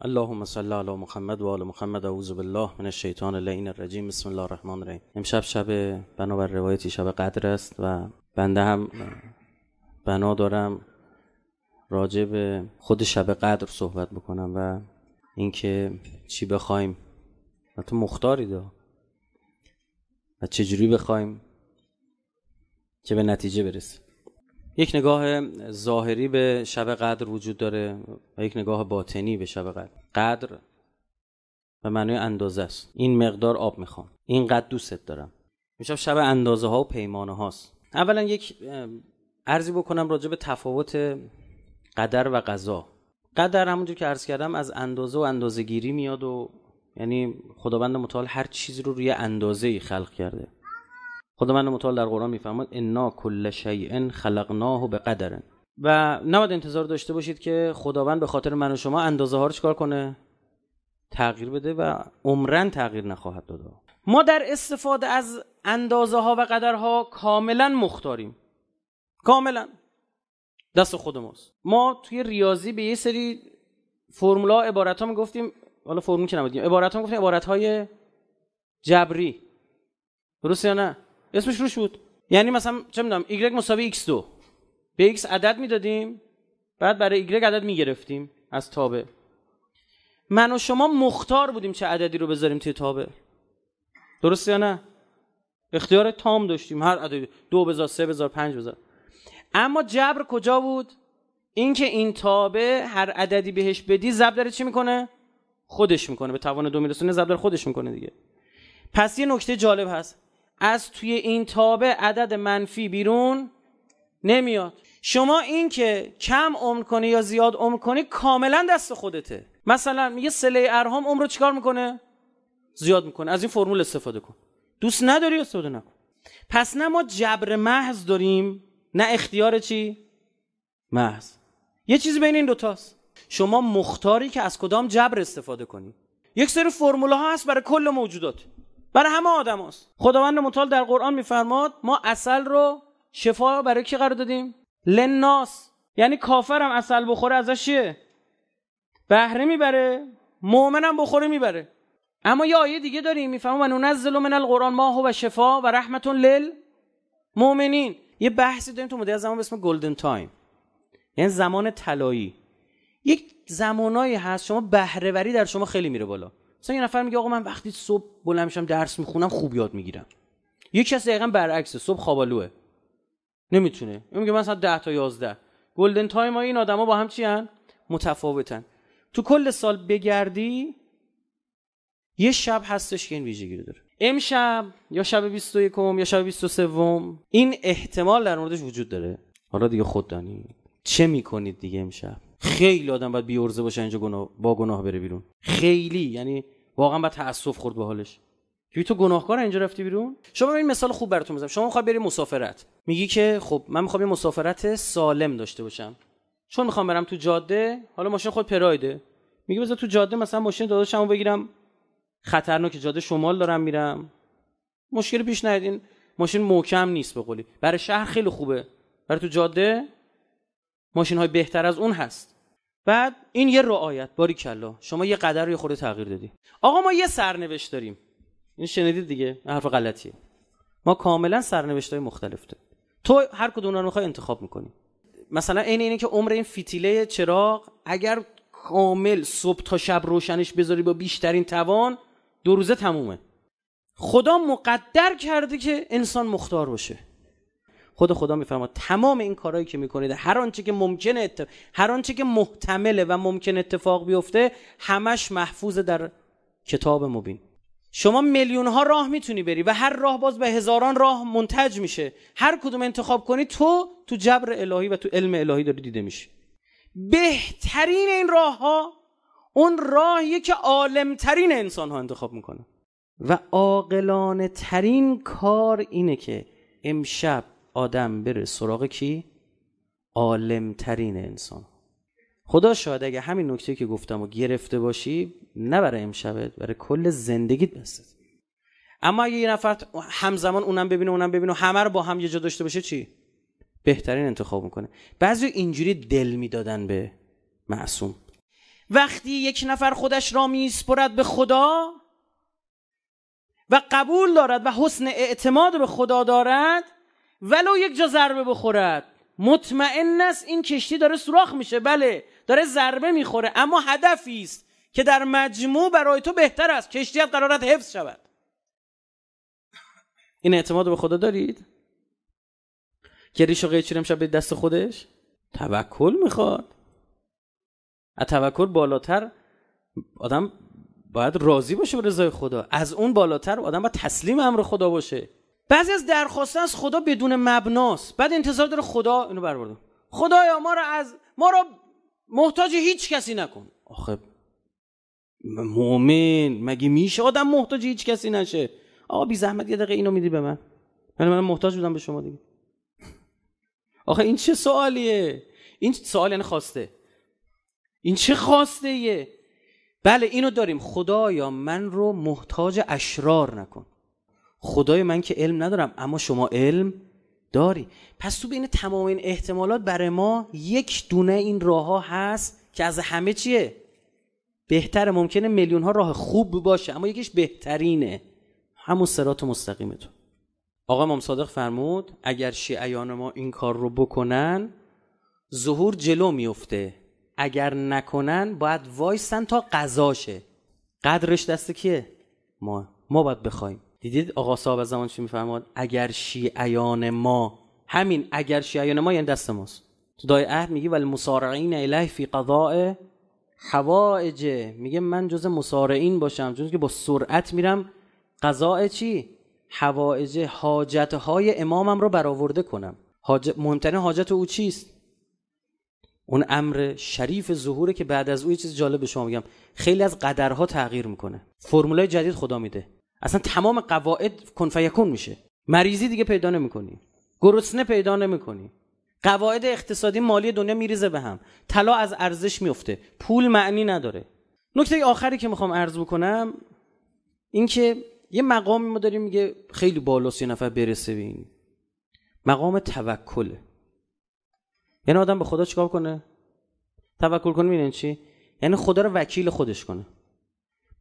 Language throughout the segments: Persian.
اللهم صل على محمد و آل محمد اعوذ بالله من الشیطان اللعین الرجیم بسم الله الرحمن الرحیم امشب شب بر روایتی شب قدر است و بنده هم بنا دارم راجع به خود شب قدر صحبت بکنم و اینکه چی بخوایم و تو مختاری دا و چجوری بخوایم که به نتیجه برسیم یک نگاه ظاهری به شب قدر وجود داره و یک نگاه باطنی به شب قدر قدر به معنای اندازه است این مقدار آب میخوام اینقدر دوستت دارم میشم شب اندازه ها و پیمانه هاست اولا یک ارزی بکنم راجع به تفاوت قدر و قضا قدر همونجور که عرض کردم از اندازه و اندازه گیری میاد و یعنی خداوند متعال هر چیز رو روی اندازه ای خلق کرده خداوند متعال در قرآن میفرماد انا کل شیء خلقناه به قدرن و نباید انتظار داشته باشید که خداوند به خاطر من و شما اندازه ها رو چکار کنه تغییر بده و عمرن تغییر نخواهد داد ما در استفاده از اندازه ها و قدرها کاملا مختاریم کاملا دست خود ماست ما توی ریاضی به یه سری فرمولا عبارت ها میگفتیم حالا فرمول که نبودیم عبارت ها میگفتیم عبارت های جبری درست یا نه اسمش روش بود یعنی مثلا چه میدونم y مساوی x دو. به x عدد میدادیم بعد برای y عدد میگرفتیم از تابه من و شما مختار بودیم چه عددی رو بذاریم توی تابه درست یا نه اختیار تام داشتیم هر عددی دو بذار سه بذار پنج بذار اما جبر کجا بود اینکه این تابه هر عددی بهش بدی ضرب داره چی میکنه خودش میکنه به توان دو میرسونه ضرب خودش میکنه دیگه پس یه نکته جالب هست از توی این تابه عدد منفی بیرون نمیاد شما این که کم عمر کنی یا زیاد عمر کنی کاملا دست خودته مثلا میگه سله ارهام عمر رو چیکار میکنه زیاد میکنه از این فرمول استفاده کن دوست نداری استفاده نکن پس نه ما جبر محض داریم نه اختیار چی محض یه چیزی بین این دوتاست شما مختاری که از کدام جبر استفاده کنی یک سری فرمول ها هست برای کل موجودات برای همه آدم هست. خداوند متعال در قرآن میفرماد ما اصل رو شفا برای کی قرار دادیم لناس یعنی هم اصل بخوره ازش چیه بهره میبره هم بخوره میبره اما یه آیه دیگه داریم میفهمم و ننزل من القرآن ما هو و شفا و رحمت لل مؤمنین یه بحثی داریم تو از زمان به اسم گلدن تایم یعنی زمان طلایی یک زمانایی هست شما بهرهوری در شما خیلی میره بالا مثلا یه نفر میگه آقا من وقتی صبح بلند میشم درس میخونم خوب یاد میگیرم یکی از دقیقا برعکس صبح خوابالوه نمیتونه اون میگه مثلا 10 تا 11 گلدن تایم های این آدما با هم چیان متفاوتن تو کل سال بگردی یه شب هستش که این ویژگی رو داره امشب یا شب 21 یا شب 23 این احتمال در موردش وجود داره حالا دیگه خود دانی چه میکنید دیگه امشب خیلی آدم باید بیورزه باشه اینجا گناه با گناه بره بیرون خیلی یعنی واقعا با تاسف خورد به حالش توی تو گناهکار اینجا رفتی بیرون شما این مثال خوب براتون بزنم شما میخوای بری مسافرت میگی که خب من میخوام یه مسافرت سالم داشته باشم چون میخوام برم تو جاده حالا ماشین خود پرایده میگه بذار تو جاده مثلا ماشین داداشمو بگیرم خطرناک جاده شمال دارم میرم مشکل پیش نیاد این ماشین محکم نیست بقولی برای شهر خیلی خوبه برای تو جاده ماشین های بهتر از اون هست بعد این یه رعایت باری کلا شما یه قدر رو یه خورده تغییر دادی آقا ما یه سرنوشت داریم این شنیدید دیگه حرف غلطیه ما کاملا سرنوشت های مختلف داریم تو هر کدوم رو میخوای انتخاب میکنی مثلا این اینه که عمر این فیتیله چراغ اگر کامل صبح تا شب روشنش بذاری با بیشترین توان دو روزه تمومه خدا مقدر کرده که انسان مختار باشه خود خدا میفرما تمام این کارهایی که میکنید هر آنچه که ممکنه اتف... هر آنچه که محتمله و ممکن اتفاق بیفته همش محفوظ در کتاب مبین شما میلیون ها راه میتونی بری و هر راه باز به هزاران راه منتج میشه هر کدوم انتخاب کنی تو تو جبر الهی و تو علم الهی داری دیده میشه بهترین این راه ها اون راهیه که ترین انسان ها انتخاب میکنه و عاقلانه ترین کار اینه که امشب آدم بره سراغ کی ترین انسان خدا شاید اگه همین نکته که گفتم و گرفته باشی نه برای امشبت برای کل زندگیت بسته اما اگه یه نفر همزمان اونم ببینه اونم ببینه و همه رو با هم یه جا داشته باشه چی بهترین انتخاب میکنه بعضی اینجوری دل میدادن به معصوم وقتی یک نفر خودش را میسپرد به خدا و قبول دارد و حسن اعتماد به خدا دارد ولو یک جا ضربه بخورد مطمئن است این کشتی داره سوراخ میشه بله داره ضربه میخوره اما هدفی است که در مجموع برای تو بهتر است کشتیت قرارت حفظ شود این اعتماد به خدا دارید که ریش و شب به دست خودش توکل میخواد از توکل بالاتر آدم باید راضی باشه به رضای خدا از اون بالاتر آدم باید تسلیم امر خدا باشه بعضی از درخواست از خدا بدون مبناست بعد انتظار داره خدا اینو خدایا ما رو از ما رو محتاج هیچ کسی نکن آخه مؤمن مگه میشه آدم محتاج هیچ کسی نشه آقا بی زحمت یه دقیقه اینو میدی به من من من محتاج بودم به شما دیگه آخه این چه سوالیه این سوال یعنی خواسته این چه خواسته یه بله اینو داریم خدایا من رو محتاج اشرار نکن خدای من که علم ندارم اما شما علم داری پس تو بین تمام این احتمالات برای ما یک دونه این راه ها هست که از همه چیه بهتر ممکنه میلیون ها راه خوب باشه اما یکیش بهترینه همون سرات مستقیم تو آقا امام صادق فرمود اگر شیعیان ما این کار رو بکنن ظهور جلو میفته اگر نکنن باید وایسن تا قضاشه قدرش دست کیه ما ما باید بخوایم دیدید آقا صاحب از زمان چی میفرماد اگر شیعیان ما همین اگر شیعیان ما یعنی دست ماست تو دای عهد میگی ولی مسارعین الهی فی قضاء حوائجه میگه من جز مسارعین باشم چون که با سرعت میرم قضاء چی حوائج حاجت های امامم رو برآورده کنم حاج... مهمترین حاجت او چیست اون امر شریف ظهوره که بعد از او یه چیز جالب به شما میگم خیلی از قدرها تغییر میکنه فرمولای جدید خدا میده اصلا تمام قواعد کنفیکون میشه مریضی دیگه پیدا نمیکنی گرسنه پیدا نمیکنی قواعد اقتصادی مالی دنیا میریزه به هم طلا از ارزش میفته پول معنی نداره نکته آخری که میخوام عرض بکنم اینکه یه مقامی ما داریم میگه خیلی بالاست یه نفر برسه به این مقام توکله یعنی آدم به خدا چیکار کنه توکل کنه میرین چی یعنی خدا رو وکیل خودش کنه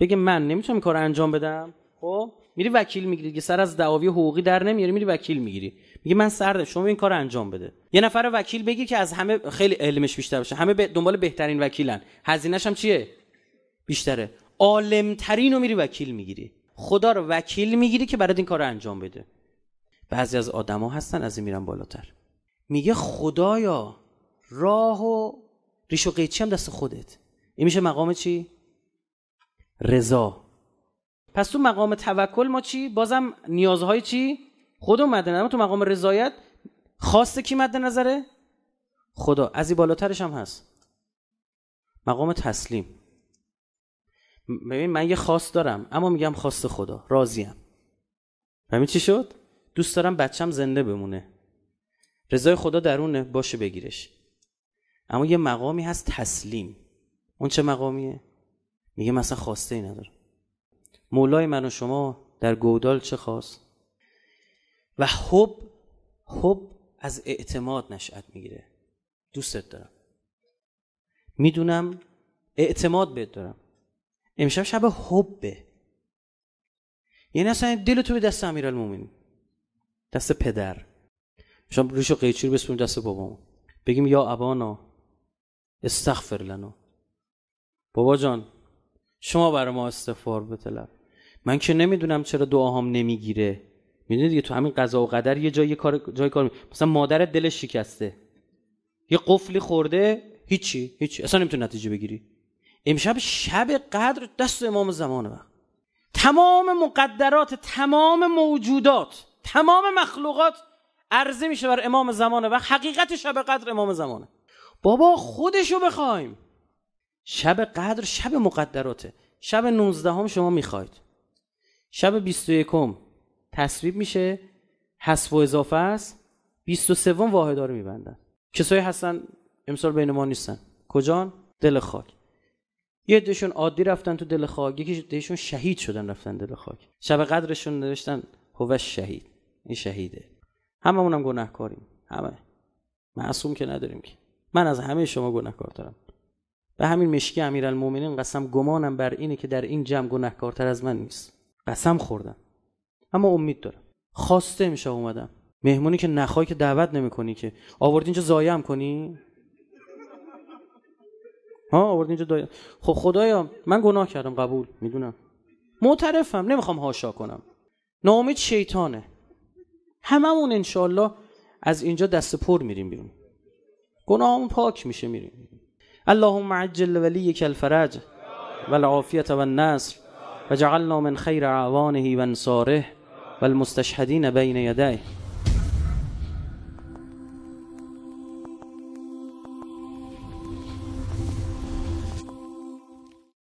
بگه من نمیتونم کار انجام بدم خب میری وکیل میگیری که سر از دعاوی حقوقی در نمیاری میری وکیل میگیری میگه من سرده شما این کار انجام بده یه نفر وکیل بگی که از همه خیلی علمش بیشتر باشه همه دنبال بهترین وکیلن هزینهش هم چیه بیشتره عالمترین رو میری وکیل میگیری خدا رو وکیل میگیری که برات این کار رو انجام بده بعضی از آدما هستن از این میرن بالاتر میگه خدایا راه و ریش و قیچی هم دست خودت این میشه مقام چی رضا پس تو مقام توکل ما چی بازم نیازهای چی خودم مد تو مقام رضایت خواست کی مد نظره خدا از این بالاترش هم هست مقام تسلیم ببین من یه خواست دارم اما میگم خواست خدا راضیم همین چی شد دوست دارم بچم زنده بمونه رضای خدا درونه باشه بگیرش اما یه مقامی هست تسلیم اون چه مقامیه میگه مثلا خواسته ای ندارم مولای من و شما در گودال چه خواست و حب حب از اعتماد نشأت میگیره دوستت دارم میدونم اعتماد بهت دارم امشب شب حبه یعنی اصلا دل تو به دست امیرالمومنین دست پدر شما روش قیچی رو بسپریم دست بابام بگیم یا ابانا استغفر لنا بابا جان شما برای ما استغفار بطلب من که نمیدونم چرا دعاهام نمیگیره میدونی دیگه تو همین قضا و قدر یه جای کار جای کار می... مثلا مادرت دلش شکسته یه قفلی خورده هیچی هیچی اصلا نمیتونی نتیجه بگیری امشب شب قدر دست امام زمان وقت تمام مقدرات تمام موجودات تمام مخلوقات عرضه میشه بر امام زمانه و حقیقت شب قدر امام زمانه بابا خودشو بخوایم شب قدر شب مقدراته شب 19 شما میخواید شب 21 تصویب میشه حذف و اضافه است 23 واحدا رو میبندن کسایی هستن امسال بین ما نیستن کجان دل خاک یه دشون عادی رفتن تو دل خاک یکی دشون شهید شدن رفتن دل خاک شب قدرشون نوشتن هوش شهید این شهیده هممون هم گناهکاریم همه معصوم که نداریم که من از همه شما گناهکار دارم به همین مشکی امیرالمومنین قسم گمانم بر اینه که در این جمع گناهکارتر از من نیست قسم خوردم اما امید دارم خواسته میشه اومدم مهمونی که نخوای که دعوت نمیکنی که آوردی اینجا زایم کنی ها آوردی اینجا خب خدایا من گناه کردم قبول میدونم معترفم نمیخوام هاشا کنم ناامید شیطانه هممون انشالله از اینجا دست پر میریم بیرون گناهمون پاک میشه میریم اللهم عجل یک الفرج و و وجعلنا من خير أعوانه وأنصاره والمستشهدين بين يديه